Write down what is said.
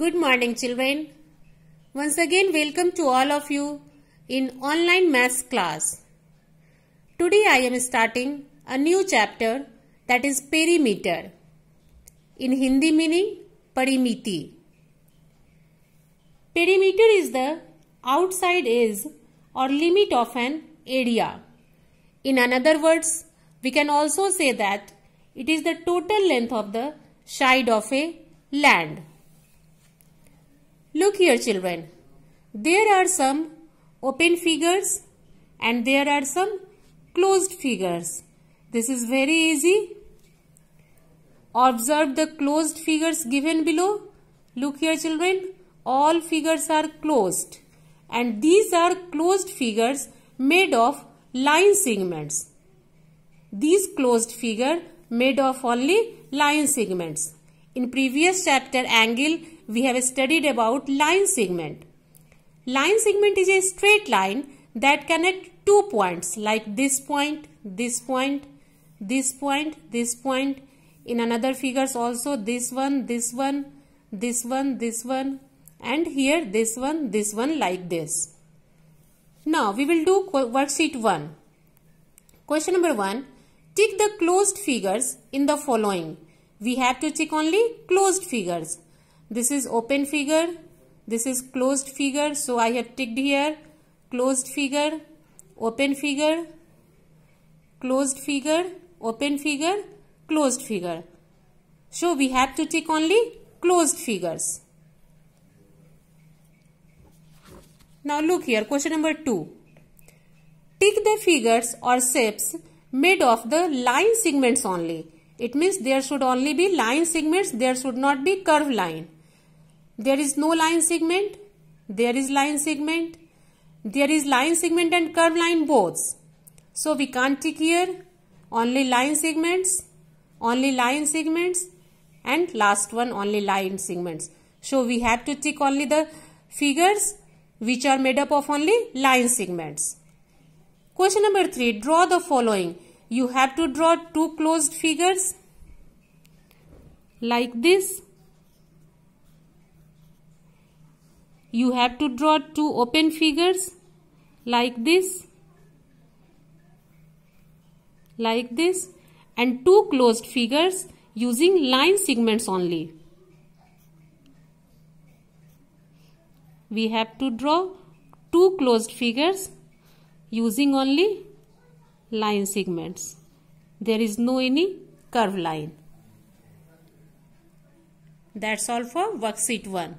Good morning children. Once again welcome to all of you in online maths class. Today I am starting a new chapter that is perimeter. In Hindi meaning perimiti. Perimeter is the outside is or limit of an area. In another words, we can also say that it is the total length of the side of a land. Look here children, there are some open figures and there are some closed figures. This is very easy. Observe the closed figures given below. Look here children, all figures are closed and these are closed figures made of line segments. These closed figure made of only line segments. In previous chapter angle we have studied about line segment. Line segment is a straight line that connect two points like this point, this point, this point, this point. In another figures also this one, this one, this one, this one and here this one, this one like this. Now we will do worksheet 1. Question number 1. Tick the closed figures in the following. We have to tick only closed figures. This is open figure. This is closed figure. So I have ticked here closed figure, open figure, closed figure, open figure, closed figure. So we have to tick only closed figures. Now look here, question number 2. Tick the figures or shapes made of the line segments only. It means there should only be line segments, there should not be curved line there is no line segment there is line segment there is line segment and curve line both so we can't take here only line segments only line segments and last one only line segments so we have to take only the figures which are made up of only line segments question number 3 draw the following you have to draw two closed figures like this you have to draw two open figures like this, like this and two closed figures using line segments only. We have to draw two closed figures using only line segments. There is no any curve line. That's all for worksheet 1.